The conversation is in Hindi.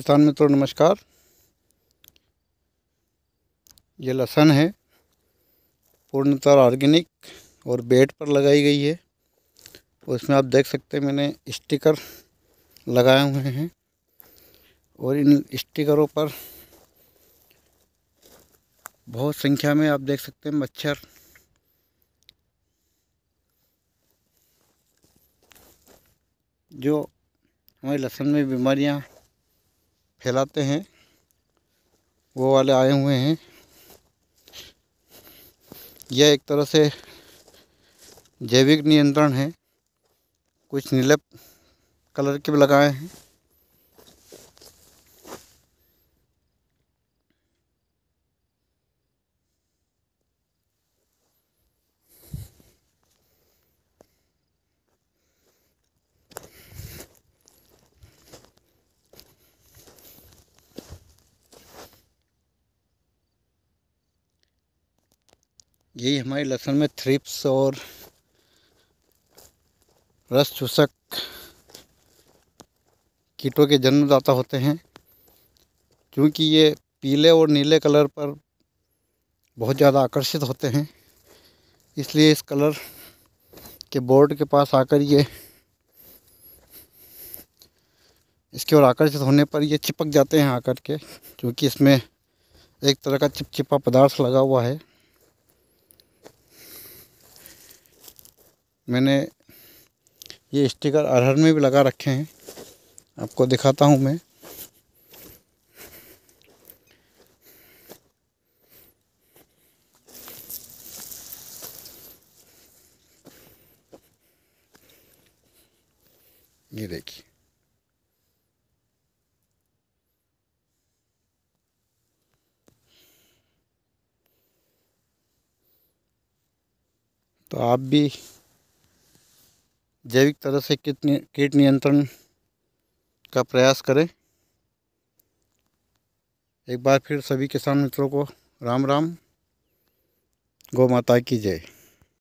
किसान मित्रों तो नमस्कार ये लहसन है पूर्णतः ऑर्गेनिक और बेड पर लगाई गई है और इसमें आप देख सकते हैं मैंने स्टिकर लगाए हुए हैं और इन स्टिकरों पर बहुत संख्या में आप देख सकते हैं मच्छर जो हमारे लहसन में बीमारियां फैलाते हैं वो वाले आए हुए हैं यह एक तरह से जैविक नियंत्रण है कुछ नीले कलर के भी लगाए हैं यही हमारे लहसुन में थ्रिप्स और रस चूसक कीटों के जन्मदाता होते हैं क्योंकि ये पीले और नीले कलर पर बहुत ज़्यादा आकर्षित होते हैं इसलिए इस कलर के बोर्ड के पास आकर ये इसके ओर आकर्षित होने पर ये चिपक जाते हैं आकर के क्योंकि इसमें एक तरह का चिपचिपा पदार्थ लगा हुआ है मैंने ये स्टिकर अरहर में भी लगा रखे हैं आपको दिखाता हूँ मैं ये देखिए तो आप भी जैविक तरह से कितने कीट नियंत्रण का प्रयास करें एक बार फिर सभी किसान मित्रों को राम राम गौ माता की जय